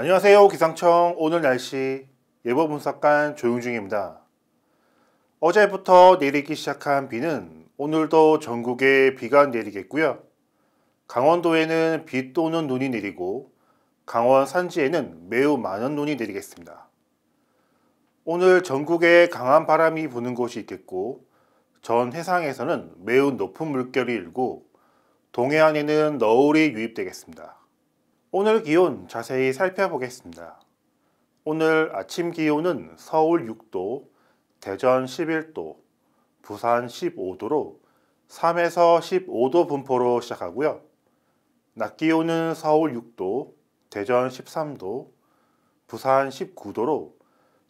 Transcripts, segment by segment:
안녕하세요. 기상청 오늘 날씨 예보 분석관 조용중입니다. 어제부터 내리기 시작한 비는 오늘도 전국에 비가 내리겠고요. 강원도에는 비 또는 눈이 내리고 강원 산지에는 매우 많은 눈이 내리겠습니다. 오늘 전국에 강한 바람이 부는 곳이 있겠고 전 해상에서는 매우 높은 물결이 일고 동해안에는 너울이 유입되겠습니다. 오늘 기온 자세히 살펴보겠습니다. 오늘 아침 기온은 서울 6도, 대전 11도, 부산 15도로 3에서 15도 분포로 시작하고요. 낮 기온은 서울 6도, 대전 13도, 부산 19도로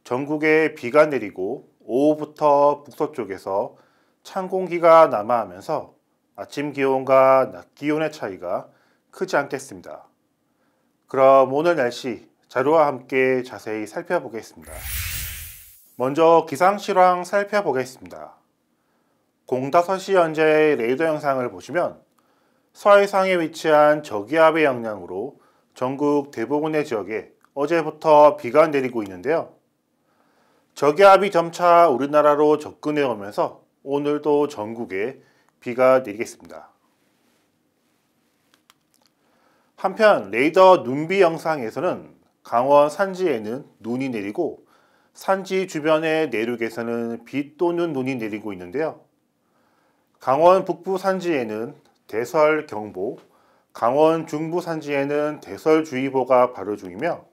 전국에 비가 내리고 오후부터 북서쪽에서 찬 공기가 남하하면서 아침 기온과 낮 기온의 차이가 크지 않겠습니다. 그럼 오늘 날씨 자료와 함께 자세히 살펴보겠습니다. 먼저 기상실황 살펴보겠습니다. 05시 현재 레이더 영상을 보시면 서해상에 위치한 저기압의 영향으로 전국 대부분의 지역에 어제부터 비가 내리고 있는데요. 저기압이 점차 우리나라로 접근해 오면서 오늘도 전국에 비가 내리겠습니다. 한편 레이더 눈비 영상에서는 강원 산지에는 눈이 내리고 산지 주변의 내륙에서는 비 또는 눈이 내리고 있는데요. 강원 북부 산지에는 대설 경보, 강원 중부 산지에는 대설주의보가 발효 중이며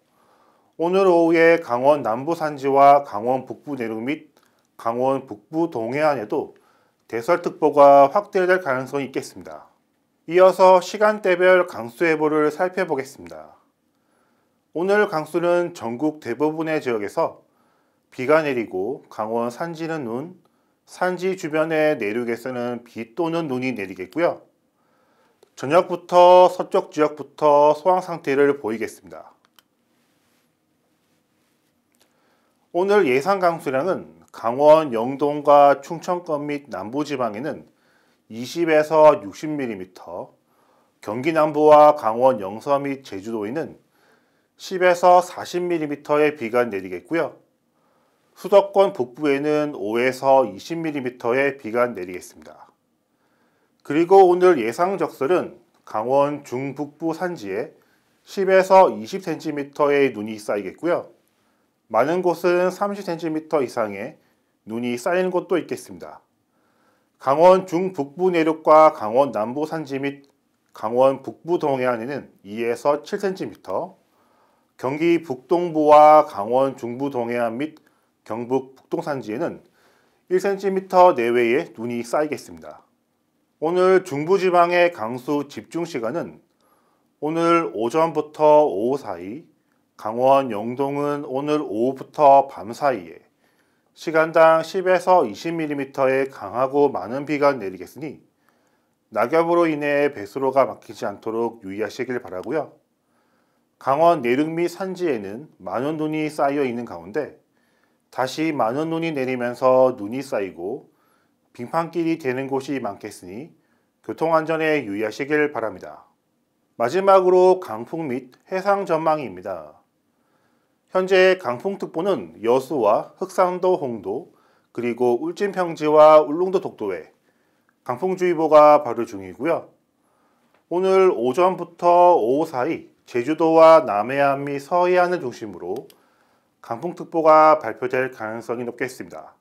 오늘 오후에 강원 남부 산지와 강원 북부 내륙 및 강원 북부 동해안에도 대설특보가 확대될 가능성이 있겠습니다. 이어서 시간대별 강수 예보를 살펴보겠습니다. 오늘 강수는 전국 대부분의 지역에서 비가 내리고 강원 산지는 눈, 산지 주변의 내륙에서는 비 또는 눈이 내리겠고요. 저녁부터 서쪽 지역부터 소강 상태를 보이겠습니다. 오늘 예상 강수량은 강원 영동과 충청권 및 남부지방에는 20에서 60mm, 경기 남부와 강원 영서 및 제주도에는 10에서 40mm의 비가 내리겠고요. 수도권 북부에는 5에서 20mm의 비가 내리겠습니다. 그리고 오늘 예상 적설은 강원 중북부 산지에 10에서 20cm의 눈이 쌓이겠고요. 많은 곳은 30cm 이상의 눈이 쌓인 곳도 있겠습니다. 강원 중북부 내륙과 강원 남부 산지 및 강원 북부 동해안에는 2에서 7cm, 경기 북동부와 강원 중부 동해안 및 경북 북동 산지에는 1cm 내외의 눈이 쌓이겠습니다. 오늘 중부지방의 강수 집중 시간은 오늘 오전부터 오후 사이, 강원 영동은 오늘 오후부터 밤 사이에, 시간당 10에서 20mm의 강하고 많은 비가 내리겠으니 낙엽으로 인해 배수로가 막히지 않도록 유의하시길 바라고요. 강원 내륙 및 산지에는 많은 눈이 쌓여 있는 가운데 다시 많은 눈이 내리면서 눈이 쌓이고 빙판길이 되는 곳이 많겠으니 교통안전에 유의하시길 바랍니다. 마지막으로 강풍 및 해상 전망입니다. 현재 강풍특보는 여수와 흑산도 홍도 그리고 울진 평지와 울릉도 독도에 강풍주의보가 발효 중이고요. 오늘 오전부터 오후 사이 제주도와 남해안 및 서해안을 중심으로 강풍특보가 발표될 가능성이 높겠습니다.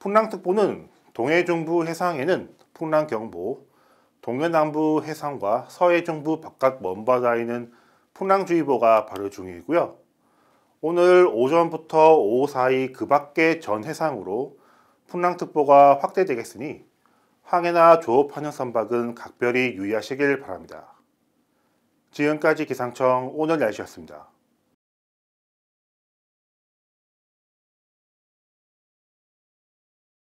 풍랑특보는 동해 중부 해상에는 풍랑경보, 동해 남부 해상과 서해 중부 바깥 먼바다에는 풍랑주의보가 발효 중이고요. 오늘 오전부터 오후 사이 그 밖의 전 해상으로 풍랑특보가 확대되겠으니 항해나 조업하는 선박은 각별히 유의하시길 바랍니다. 지금까지 기상청 오늘 날씨였습니다.